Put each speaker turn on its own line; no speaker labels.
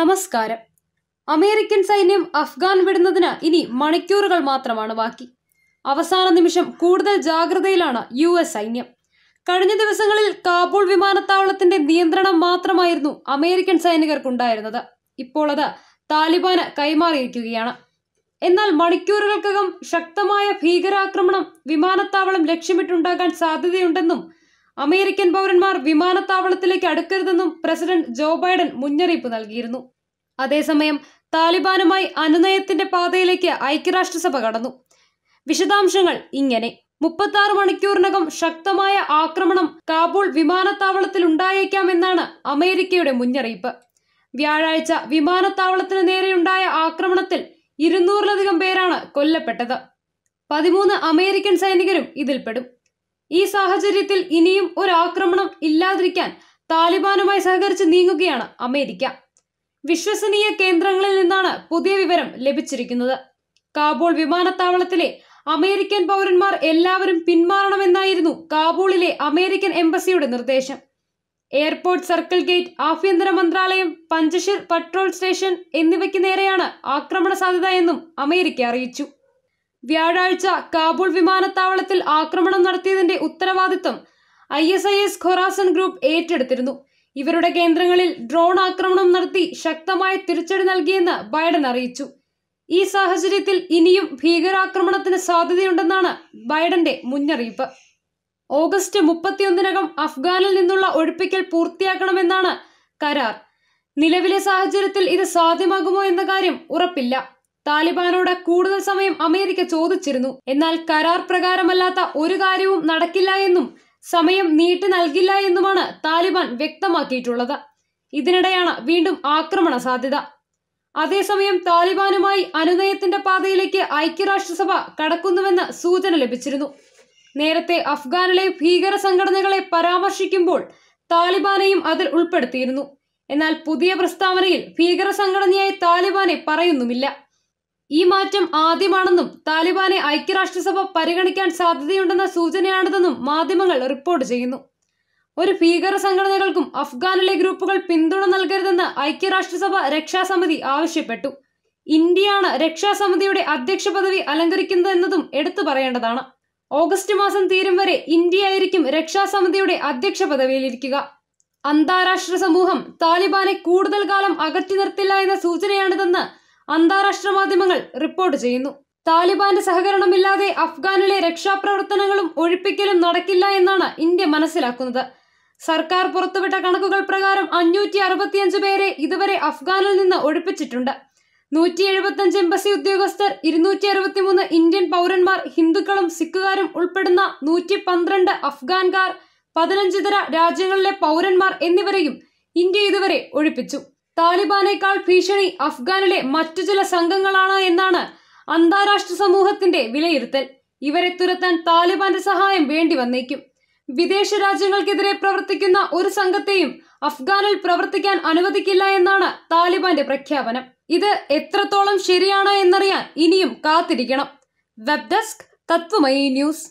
നമസ്കാരം അമേരിക്കൻ സൈന്യം അഫ്ഗാൻ വിടുന്നതിന് ഇനി മണിക്കൂറുകൾ മാത്രമാണ് ബാക്കി അവസാന നിമിഷം കൂടുതൽ ജാഗ്രതയിലാണ് യു എസ് സൈന്യം കഴിഞ്ഞ ദിവസങ്ങളിൽ കാബൂൾ വിമാനത്താവളത്തിന്റെ നിയന്ത്രണം മാത്രമായിരുന്നു അമേരിക്കൻ സൈനികർക്കുണ്ടായിരുന്നത് ഇപ്പോൾ അത് താലിബാന് കൈമാറിയിരിക്കുകയാണ് എന്നാൽ മണിക്കൂറുകൾക്കകം ശക്തമായ ഭീകരാക്രമണം വിമാനത്താവളം ലക്ഷ്യമിട്ടുണ്ടാകാൻ സാധ്യതയുണ്ടെന്നും അമേരിക്കൻ പൗരന്മാർ വിമാനത്താവളത്തിലേക്ക് അടുക്കരുതെന്നും പ്രസിഡന്റ് ജോ ബൈഡൻ മുന്നറിയിപ്പ് നൽകിയിരുന്നു അതേസമയം താലിബാനുമായി അനുനയത്തിന്റെ പാതയിലേക്ക് ഐക്യരാഷ്ട്രസഭ കടന്നു വിശദാംശങ്ങൾ ഇങ്ങനെ മുപ്പത്തി മണിക്കൂറിനകം ശക്തമായ ആക്രമണം കാബൂൾ വിമാനത്താവളത്തിൽ ഉണ്ടായേക്കാമെന്നാണ് അമേരിക്കയുടെ മുന്നറിയിപ്പ് വ്യാഴാഴ്ച വിമാനത്താവളത്തിന് നേരെയുണ്ടായ ആക്രമണത്തിൽ ഇരുന്നൂറിലധികം പേരാണ് കൊല്ലപ്പെട്ടത് പതിമൂന്ന് അമേരിക്കൻ സൈനികരും ഇതിൽപ്പെടും ഈ സാഹചര്യത്തിൽ ഇനിയും ഒരു ആക്രമണം ഇല്ലാതിരിക്കാൻ താലിബാനുമായി സഹകരിച്ച് നീങ്ങുകയാണ് അമേരിക്ക വിശ്വസനീയ കേന്ദ്രങ്ങളിൽ നിന്നാണ് പുതിയ വിവരം ലഭിച്ചിരിക്കുന്നത് കാബൂൾ വിമാനത്താവളത്തിലെ അമേരിക്കൻ പൗരന്മാർ എല്ലാവരും പിന്മാറണമെന്നായിരുന്നു കാബൂളിലെ അമേരിക്കൻ എംബസിയുടെ നിർദ്ദേശം എയർപോർട്ട് സർക്കിൾ ഗേറ്റ് ആഭ്യന്തര മന്ത്രാലയം പഞ്ചശിർ പട്രോൾ സ്റ്റേഷൻ എന്നിവയ്ക്ക് നേരെയാണ് ആക്രമണ സാധ്യത എന്നും അമേരിക്ക അറിയിച്ചു വ്യാഴാഴ്ച കാബൂൾ വിമാനത്താവളത്തിൽ ആക്രമണം നടത്തിയതിന്റെ ഉത്തരവാദിത്വം I S I S Khorasan group ഏറ്റെടുത്തിരുന്നു ഇവരുടെ കേന്ദ്രങ്ങളിൽ ഡ്രോൺ ആക്രമണം നടത്തി ശക്തമായ തിരിച്ചടി നൽകിയെന്ന് ബൈഡൻ അറിയിച്ചു ഈ സാഹചര്യത്തിൽ ഇനിയും ഭീകരാക്രമണത്തിന് സാധ്യതയുണ്ടെന്നാണ് ബൈഡന്റെ മുന്നറിയിപ്പ് ഓഗസ്റ്റ് മുപ്പത്തിയൊന്നിനകം അഫ്ഗാനിൽ നിന്നുള്ള ഒഴിപ്പിക്കൽ പൂർത്തിയാക്കണമെന്നാണ് കരാർ നിലവിലെ സാഹചര്യത്തിൽ ഇത് സാധ്യമാകുമോ എന്ന കാര്യം ഉറപ്പില്ല താലിബാനോട് കൂടുതൽ സമയം അമേരിക്ക ചോദിച്ചിരുന്നു എന്നാൽ കരാർ പ്രകാരമല്ലാത്ത ഒരു കാര്യവും നടക്കില്ല എന്നും സമയം നീട്ടി നൽകില്ല എന്നുമാണ് താലിബാൻ വ്യക്തമാക്കിയിട്ടുള്ളത് ഇതിനിടെയാണ് വീണ്ടും ആക്രമണ സാധ്യത അതേസമയം താലിബാനുമായി അനുനയത്തിന്റെ പാതയിലേക്ക് ഐക്യരാഷ്ട്രസഭ കടക്കുന്നുവെന്ന് സൂചന ലഭിച്ചിരുന്നു നേരത്തെ അഫ്ഗാനിലെ ഭീകര സംഘടനകളെ പരാമർശിക്കുമ്പോൾ താലിബാനെയും അതിൽ ഉൾപ്പെടുത്തിയിരുന്നു എന്നാൽ പുതിയ പ്രസ്താവനയിൽ ഭീകര സംഘടനയായി താലിബാനെ പറയുന്നുമില്ല ഈ മാറ്റം ആദ്യമാണെന്നും താലിബാനെ ഐക്യരാഷ്ട്രസഭ പരിഗണിക്കാൻ സാധ്യതയുണ്ടെന്ന സൂചനയാണിതെന്നും മാധ്യമങ്ങൾ റിപ്പോർട്ട് ചെയ്യുന്നു ഒരു ഭീകര സംഘടനകൾക്കും അഫ്ഗാനിലെ ഗ്രൂപ്പുകൾ പിന്തുണ നൽകരുതെന്ന് ഐക്യരാഷ്ട്രസഭ രക്ഷാസമിതി ആവശ്യപ്പെട്ടു ഇന്ത്യയാണ് രക്ഷാസമിതിയുടെ അധ്യക്ഷ പദവി അലങ്കരിക്കുന്നതെന്നതും എടുത്തു പറയേണ്ടതാണ് ഓഗസ്റ്റ് മാസം തീരും വരെ ഇന്ത്യ ആയിരിക്കും രക്ഷാസമിതിയുടെ അധ്യക്ഷ പദവിയിലിരിക്കുക അന്താരാഷ്ട്ര സമൂഹം താലിബാനെ കൂടുതൽ കാലം അകറ്റി നിർത്തില്ല എന്ന സൂചനയാണിതെന്ന് അന്താരാഷ്ട്ര മാധ്യമങ്ങൾ റിപ്പോർട്ട് ചെയ്യുന്നു താലിബാന്റെ സഹകരണമില്ലാതെ അഫ്ഗാനിലെ രക്ഷാപ്രവർത്തനങ്ങളും ഒഴിപ്പിക്കലും നടക്കില്ല എന്നാണ് ഇന്ത്യ മനസ്സിലാക്കുന്നത് സർക്കാർ പുറത്തുവിട്ട കണക്കുകൾ പ്രകാരം അഞ്ഞൂറ്റി അറുപത്തിയഞ്ച് പേരെ ഇതുവരെ അഫ്ഗാനിൽ നിന്ന് ഒഴിപ്പിച്ചിട്ടുണ്ട് നൂറ്റി എഴുപത്തഞ്ച് എംബസി ഉദ്യോഗസ്ഥർ ഇരുന്നൂറ്റി അറുപത്തിമൂന്ന് ഇന്ത്യൻ പൗരന്മാർ ഹിന്ദുക്കളും സിഖുകാരും ഉൾപ്പെടുന്ന നൂറ്റി പന്ത്രണ്ട് അഫ്ഗാൻകാർ പതിനഞ്ചിതര രാജ്യങ്ങളിലെ പൗരന്മാർ എന്നിവരെയും ഇന്ത്യ ഇതുവരെ ഒഴിപ്പിച്ചു താലിബാനേക്കാൾ ഭീഷണി അഫ്ഗാനിലെ മറ്റു ചില സംഘങ്ങളാണ് എന്നാണ് അന്താരാഷ്ട്ര സമൂഹത്തിന്റെ വിലയിരുത്തൽ ഇവരെ തുരത്താൻ താലിബാന്റെ സഹായം വേണ്ടി വന്നേക്കും വിദേശ രാജ്യങ്ങൾക്കെതിരെ പ്രവർത്തിക്കുന്ന ഒരു സംഘത്തെയും അഫ്ഗാനിൽ പ്രവർത്തിക്കാൻ അനുവദിക്കില്ല എന്നാണ് താലിബാന്റെ പ്രഖ്യാപനം ഇത് എത്രത്തോളം ശരിയാണ് എന്നറിയാൻ ഇനിയും കാത്തിരിക്കണം വെബ് ഡെസ്ക് തത്വമയി ന്യൂസ്